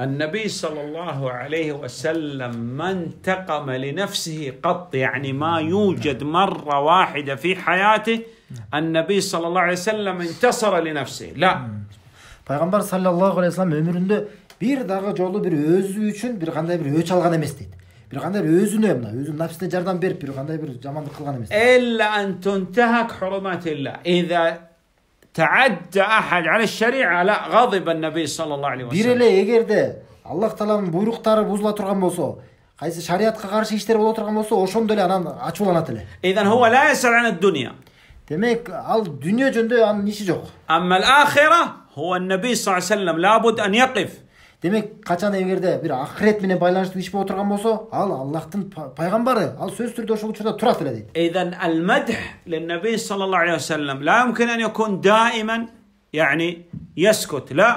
النبي صلى الله عليه وسلم ما انتقم لنفسه قط يعني ما يوجد مرة واحدة في حياته النبي صلى الله عليه وسلم انتصر لنفسه لا Peygamber sallallahu aleyhi ve sellem ömründe bir dağı жолу bir өзү үчүн бир кандай бир өч алган эмес дейт. Бир кандай бир өзүнө мына өзүнүн нафсине жардам берип бир кандай бир жамандык кылган эмес. Элла ан тунтахак хурматилла. Иза تعدى أحد على الشريعة لا غضب النبي صلى الله عليه وسلم бир эле эгерде аллах тааланын буйруктары бузула турган болсо кайсы шариятка каршы иштер боло турган болсо ошондо эле анан ачууланат эле إذا هو لا يسأل عن الدنيا демек ал дүйнө жөнүндө анын иши жок أما الآخرة هو النبي صلى الله عليه وسلم لابد أن يقف демек качан эгерде бир ахирет менен байланыштуу иш болуп отурган болсо ал аллахтын пайгамбары ал сөзсүз түрдө ошол учурда турат эле дейт اذا المدح للنبي صلى الله عليه وسلم لا يمكن ان يكون دائما يعني يسكت لا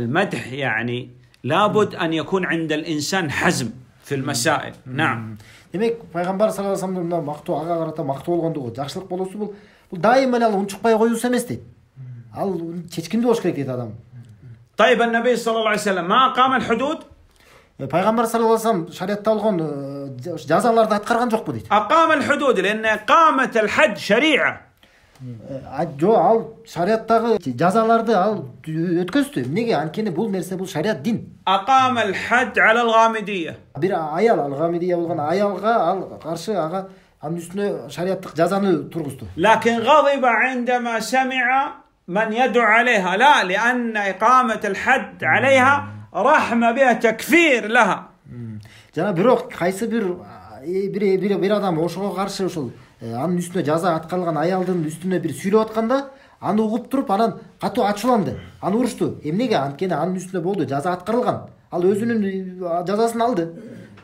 المدح يعني لابد ان يكون عند الانسان حزم في المسائل نعم демек пайгамбар саллаллаху алейхи мына мактоо ага карата мактоо болгондугу жакшылык болуусу бул бул дайыма эле ал унчукпай коюусу эмес дейт ал чечкиндүү болуш керек дейт адам طيب النبي صلى الله عليه وسلم ما أقام الحدود пайғамбар саллаллаху алейхи вассалам шариатта болған жазаларды атқарған жоқ па дейді أقام الحدود لأن إقامة الحد شريعة жоқ ал шариаттағы жазаларды ал өткөздү эмнеге анткени бул нерсе бул шарият дин أقام الحد على الغامدية бир аял ал ғамидия болгон аялга ал каршы ага анын үстүнө шарияттык жазаны тургузду لكن غضب عندما سمع من يدعو عليها لا لأن إقامة الحد عليها rahme بها تكفير لها Жана бирок кайсы бир бир бир бир адам ошого каршы ошол анын үстүнө жаза аткарылган аялдын үстүнө бир сүйлөп атканда аны угуп туруп анан катуу ачууланды аны урушту эмнеге анткени анын үстүнө болду жаза аткарылган ал өзүнүн жазасын алды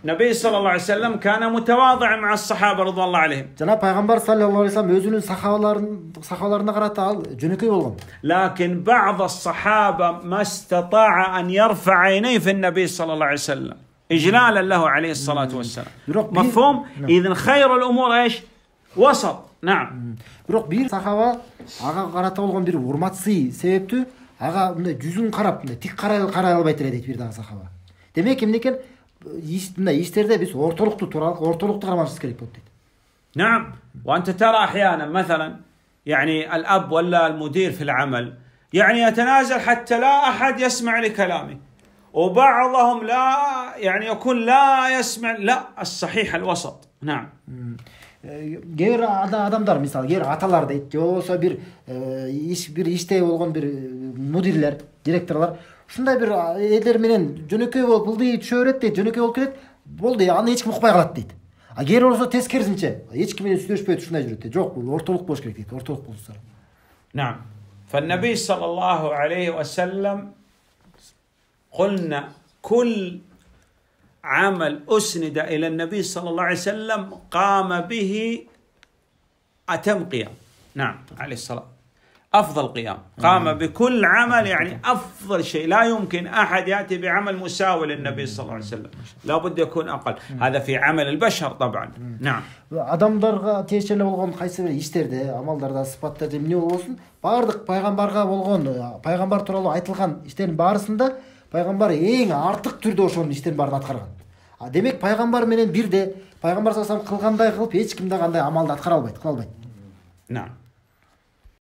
Nabi sallallahu aleyhi ve sellem kana mutevazı ma'as sahabe radıyallahu aleyhim. Cenab Peygamber sallallahu aleyhi ve sellem özünün sahabaların sahabalarına qarata al cünükey bolğan. Lakin ba'd sahabe ma istata'a an yarfa'a aynayhi fi'n Nabi sallallahu aleyhi ve sellem. إجلالا له عليه الصلاة والسلام مفهوم؟ إذن خير الأمور إيش؟ وسط نعم بيروق بير صحابة аға қарата болған бір урматсы себептүү аға мындай жүзүн карап мындай тик карай карай албай эле дейт бир дагы сахаба демек эмне экен منا يشتري بس ورطلقته تراك ورطلقته غرمان سكري بودت نعم وانت ترى احيانا مثلا يعني الاب ولا المدير في العمل يعني يتنازل حتى لا احد يسمع لكلامه وبعضهم لا يعني يكون لا يسمع لا الصحيح الوسط نعم غير адамдар мисалы кээ аталар дейт же болбосо бир иш бир иште болгон бир мудирлер директорлор shunday бир элдер менен жөнөкөй болуп ылдый чөбөрөт дейт жөнөкөй болуп кетет болду аны эч ким укпай калат дейт а кээ бир болсо тескерисинче эч ким менен сүйлөшпөй ушундай жүрөт дейт жок ортолук болуш керек дейт ортолук болсо نعم فالنبي صلى الله عليه وسلم قلنا كل عمل اسند الى النبي صلى الله عليه وسلم قام به اتم قيام نعم عليه الصلاه افضل قيام قام بكل عمل يعني افضل شيء لا يمكن احد ياتي بعمل مساوي للنبي صلى الله عليه وسلم لا بد يكون اقل هذا في عمل البشر طبعا نعم адамдарға тиешелі болған қайсы бір иштерде амалдарда сыпаттарда не болсын барлық пайғамбарға болған пайғамбар туралы айтылған иштердин барысында пайғамбар ең артық түрде ошоның істердің барын атқарған а демек пайғамбар менен бирде пайғамбар саллаллаху кылгандай қылғандай қылып ешкім да кандай амалды атқара албайды қыла албайды